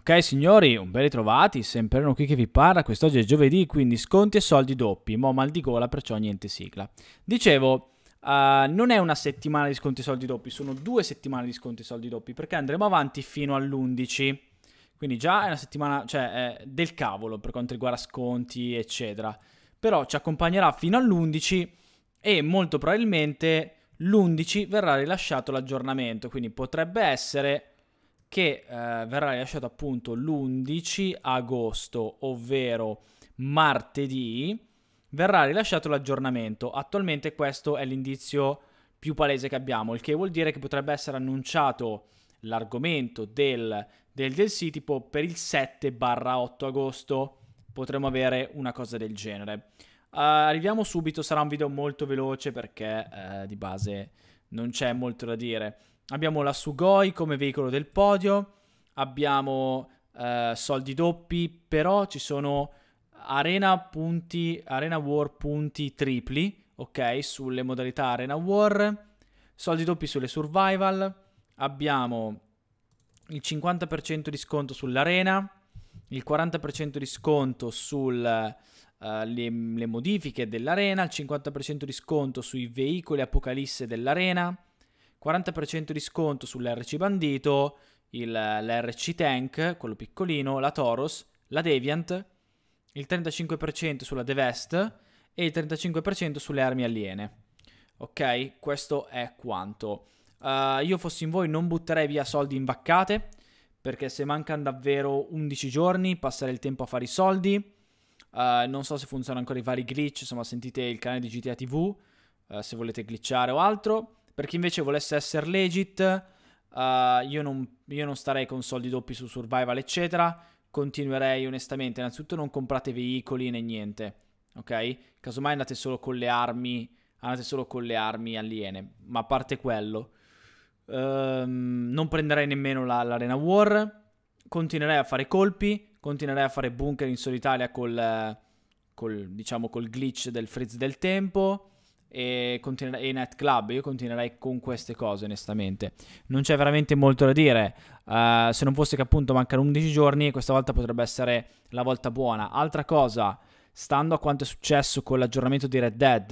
Ok signori, un bel ritrovati, sempre uno qui che vi parla, quest'oggi è giovedì, quindi sconti e soldi doppi, mo mal di gola, perciò niente sigla. Dicevo, uh, non è una settimana di sconti e soldi doppi, sono due settimane di sconti e soldi doppi, perché andremo avanti fino all'11. Quindi già è una settimana, cioè, del cavolo per quanto riguarda sconti, eccetera. Però ci accompagnerà fino all'11 e molto probabilmente l'11 verrà rilasciato l'aggiornamento, quindi potrebbe essere che eh, verrà rilasciato appunto l'11 agosto, ovvero martedì, verrà rilasciato l'aggiornamento. Attualmente questo è l'indizio più palese che abbiamo, il che vuol dire che potrebbe essere annunciato l'argomento del, del DLC tipo per il 7-8 agosto potremmo avere una cosa del genere. Uh, arriviamo subito, sarà un video molto veloce perché uh, di base non c'è molto da dire abbiamo la Sugoi come veicolo del podio, abbiamo eh, soldi doppi, però ci sono arena punti, arena war punti tripli, ok, sulle modalità arena war, soldi doppi sulle survival, abbiamo il 50% di sconto sull'arena, il 40% di sconto sulle eh, uh, modifiche dell'arena, il 50% di sconto sui veicoli apocalisse dell'arena, 40% di sconto sull'RC Bandito, il, l'RC Tank, quello piccolino, la Toros, la Deviant, il 35% sulla Devest e il 35% sulle armi aliene. Ok, questo è quanto. Uh, io fossi in voi non butterei via soldi in vaccate, perché se mancano davvero 11 giorni passerei il tempo a fare i soldi. Uh, non so se funzionano ancora i vari glitch, insomma sentite il canale di GTA TV uh, eh, se volete glitchare o altro. Per chi invece volesse essere legit, uh, io, non, io non starei con soldi doppi su survival, eccetera. Continuerei onestamente. Innanzitutto non comprate veicoli né niente, ok? Casomai andate solo con le armi, andate solo con le armi aliene. Ma a parte quello, um, non prenderei nemmeno la, l'Arena War. Continuerei a fare colpi, continuerei a fare bunker in solitaria col, col, diciamo, col glitch del freeze del tempo e, continu- e nightclub. Io continuerei con queste cose, onestamente. Non c'è veramente molto da dire. Uh, se non fosse che appunto mancano 11 giorni, questa volta potrebbe essere la volta buona. Altra cosa, stando a quanto è successo con l'aggiornamento di Red Dead,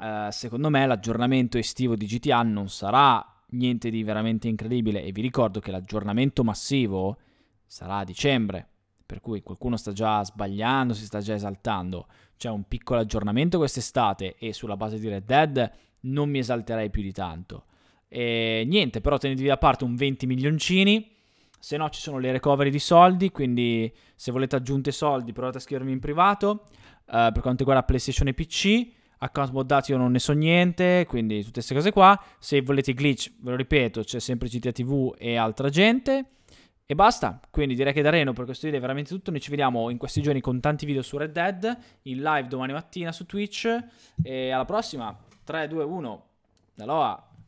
eh, uh, secondo me l'aggiornamento estivo di GTA non sarà niente di veramente incredibile. E vi ricordo che l'aggiornamento massivo sarà a dicembre per cui qualcuno sta già sbagliando, si sta già esaltando. C'è un piccolo aggiornamento quest'estate e sulla base di Red Dead non mi esalterei più di tanto. E niente, però tenetevi da parte un 20 milioncini, se no ci sono le recovery di soldi, quindi se volete aggiunte soldi provate a scrivermi in privato. Uh, per quanto riguarda PlayStation e PC, account moddati io non ne so niente, quindi tutte queste cose qua. Se volete glitch, ve lo ripeto, c'è sempre GTA TV e altra gente. E basta, quindi direi che da Reno per questo video è veramente tutto, noi ci vediamo in questi giorni con tanti video su Red Dead, in live domani mattina su Twitch e alla prossima, 3, 2, 1, da Loa!